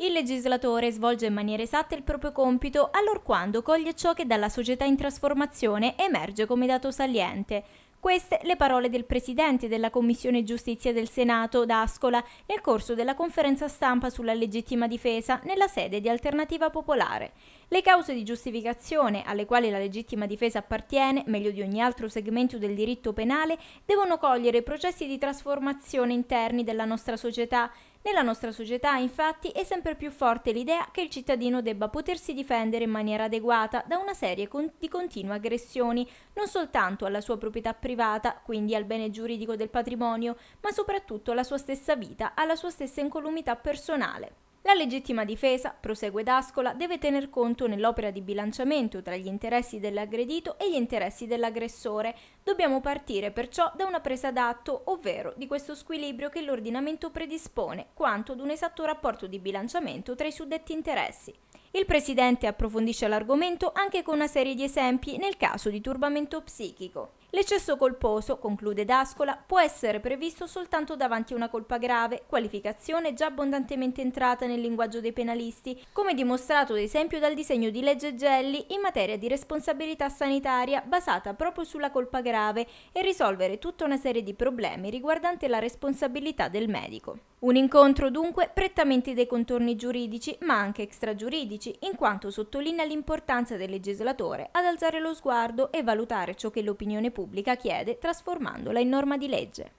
Il legislatore svolge in maniera esatta il proprio compito allorquando coglie ciò che dalla società in trasformazione emerge come dato saliente. Queste le parole del Presidente della Commissione Giustizia del Senato, D'Ascola, nel corso della conferenza stampa sulla legittima difesa nella sede di Alternativa Popolare. Le cause di giustificazione alle quali la legittima difesa appartiene, meglio di ogni altro segmento del diritto penale, devono cogliere i processi di trasformazione interni della nostra società, nella nostra società, infatti, è sempre più forte l'idea che il cittadino debba potersi difendere in maniera adeguata da una serie con di continue aggressioni, non soltanto alla sua proprietà privata, quindi al bene giuridico del patrimonio, ma soprattutto alla sua stessa vita, alla sua stessa incolumità personale. La legittima difesa, prosegue D'Ascola, deve tener conto nell'opera di bilanciamento tra gli interessi dell'aggredito e gli interessi dell'aggressore. Dobbiamo partire perciò da una presa d'atto, ovvero di questo squilibrio che l'ordinamento predispone, quanto ad un esatto rapporto di bilanciamento tra i suddetti interessi. Il Presidente approfondisce l'argomento anche con una serie di esempi nel caso di turbamento psichico. L'eccesso colposo, conclude D'Ascola, può essere previsto soltanto davanti a una colpa grave, qualificazione già abbondantemente entrata nel linguaggio dei penalisti, come dimostrato ad esempio dal disegno di legge Gelli in materia di responsabilità sanitaria basata proprio sulla colpa grave e risolvere tutta una serie di problemi riguardante la responsabilità del medico. Un incontro dunque prettamente dei contorni giuridici ma anche extragiuridici, in quanto sottolinea l'importanza del legislatore ad alzare lo sguardo e valutare ciò che l'opinione pubblica Repubblica chiede trasformandola in norma di legge.